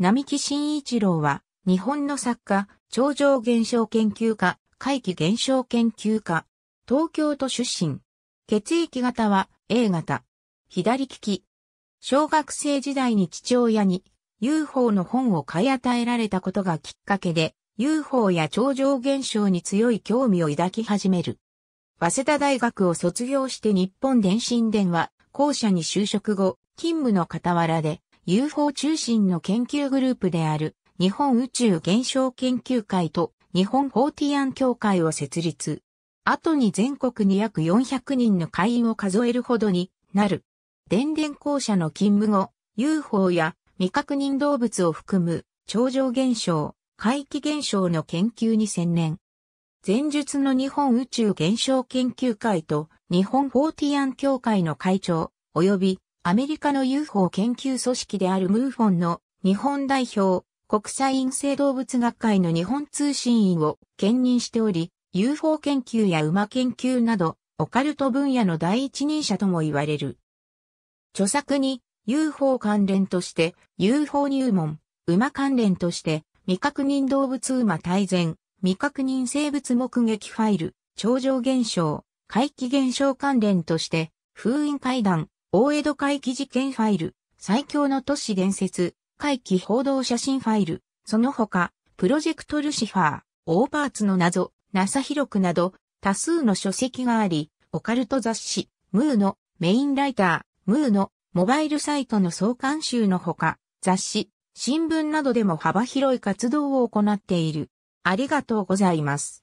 並木真一郎は、日本の作家、超常現象研究家、怪奇現象研究家、東京都出身。血液型は A 型。左利き。小学生時代に父親に UFO の本を買い与えられたことがきっかけで UFO や超常現象に強い興味を抱き始める。早稲田大学を卒業して日本電信電話、校舎に就職後、勤務の傍らで UFO 中心の研究グループである日本宇宙現象研究会と日本フォーティアン協会を設立。後に全国に約400人の会員を数えるほどになる。電電公社の勤務後、UFO や未確認動物を含む超常現象、怪奇現象の研究に専念。前述の日本宇宙現象研究会と日本フォーティアン協会の会長、及びアメリカの UFO 研究組織であるムーフォンの日本代表、国際陰性動物学会の日本通信員を兼任しており、UFO 研究や馬研究など、オカルト分野の第一人者とも言われる。著作に UFO 関連として UFO 入門、馬関連として未確認動物馬大全、未確認生物目撃ファイル、超常現象、怪奇現象関連として、封印階段、大江戸会議事件ファイル、最強の都市伝説、会期報道写真ファイル、その他、プロジェクトルシファー、オーパーツの謎、ナサヒロクなど、多数の書籍があり、オカルト雑誌、ムーのメインライター、ムーのモバイルサイトの創刊集のほか、雑誌、新聞などでも幅広い活動を行っている。ありがとうございます。